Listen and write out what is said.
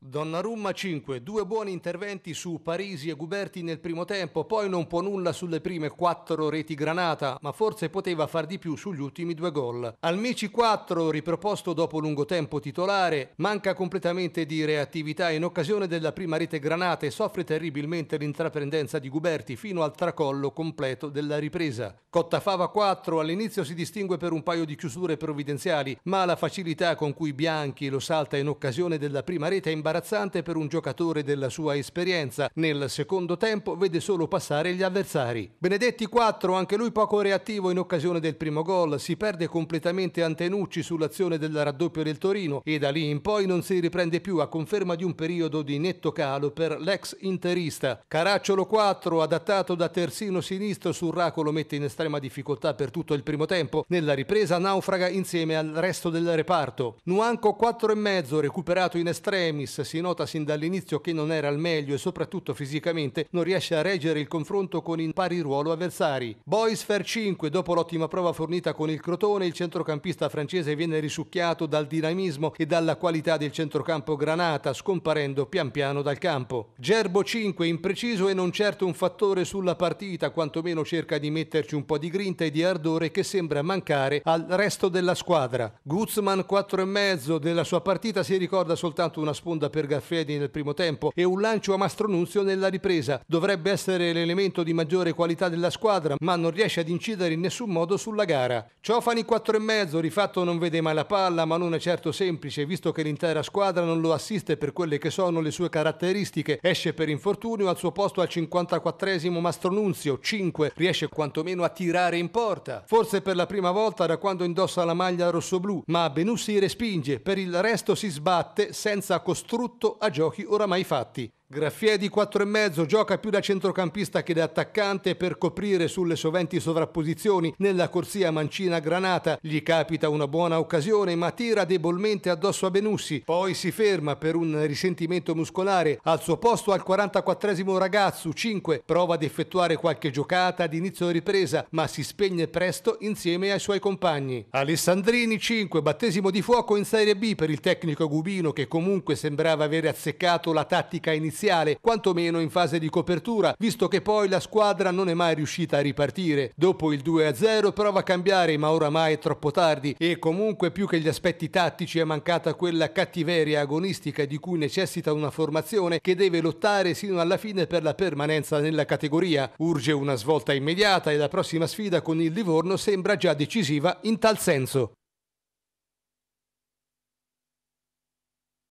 Donnarumma 5, due buoni interventi su Parisi e Guberti nel primo tempo, poi non può nulla sulle prime quattro reti granata, ma forse poteva far di più sugli ultimi due gol. Almici 4, riproposto dopo lungo tempo titolare, manca completamente di reattività in occasione della prima rete granata e soffre terribilmente l'intraprendenza di Guberti fino al tracollo completo della ripresa. Cottafava 4 all'inizio si distingue per un paio di chiusure provvidenziali, ma la facilità con cui Bianchi lo salta in occasione della prima rete è imbarazzosa imbarazzante per un giocatore della sua esperienza. Nel secondo tempo vede solo passare gli avversari. Benedetti 4, anche lui poco reattivo in occasione del primo gol, si perde completamente Antenucci sull'azione del raddoppio del Torino e da lì in poi non si riprende più a conferma di un periodo di netto calo per l'ex interista. Caracciolo 4, adattato da terzino sinistro sul raco, mette in estrema difficoltà per tutto il primo tempo. Nella ripresa naufraga insieme al resto del reparto. Nuanco 4,5 recuperato in estremis, si nota sin dall'inizio che non era al meglio e soprattutto fisicamente non riesce a reggere il confronto con in pari ruolo avversari. Boys Fair 5, dopo l'ottima prova fornita con il Crotone, il centrocampista francese viene risucchiato dal dinamismo e dalla qualità del centrocampo granata, scomparendo pian piano dal campo. Gerbo 5, impreciso e non certo un fattore sulla partita, quantomeno cerca di metterci un po' di grinta e di ardore che sembra mancare al resto della squadra. Guzman 4,5 della sua partita si ricorda soltanto una sponda seconda per Gaffredi nel primo tempo e un lancio a Mastro Nunzio nella ripresa. Dovrebbe essere l'elemento di maggiore qualità della squadra, ma non riesce ad incidere in nessun modo sulla gara. Ciofani 4,5 rifatto non vede mai la palla, ma non è certo semplice, visto che l'intera squadra non lo assiste per quelle che sono le sue caratteristiche. Esce per infortunio al suo posto al 54esimo Nunzio, 5, riesce quantomeno a tirare in porta. Forse per la prima volta da quando indossa la maglia rossoblù, ma Benussi respinge, per il resto si sbatte senza costruire frutto a giochi oramai fatti, Graffieri 4,5 gioca più da centrocampista che da attaccante per coprire sulle soventi sovrapposizioni nella corsia Mancina-Granata. Gli capita una buona occasione ma tira debolmente addosso a Benussi. Poi si ferma per un risentimento muscolare. Al suo posto al 44esimo ragazzo 5 prova ad effettuare qualche giocata ad inizio ripresa ma si spegne presto insieme ai suoi compagni. Alessandrini 5 battesimo di fuoco in Serie B per il tecnico Gubino che comunque sembrava avere azzeccato la tattica iniziale iniziale, quantomeno in fase di copertura, visto che poi la squadra non è mai riuscita a ripartire. Dopo il 2-0 prova a cambiare, ma oramai è troppo tardi e comunque più che gli aspetti tattici è mancata quella cattiveria agonistica di cui necessita una formazione che deve lottare sino alla fine per la permanenza nella categoria. Urge una svolta immediata e la prossima sfida con il Livorno sembra già decisiva in tal senso.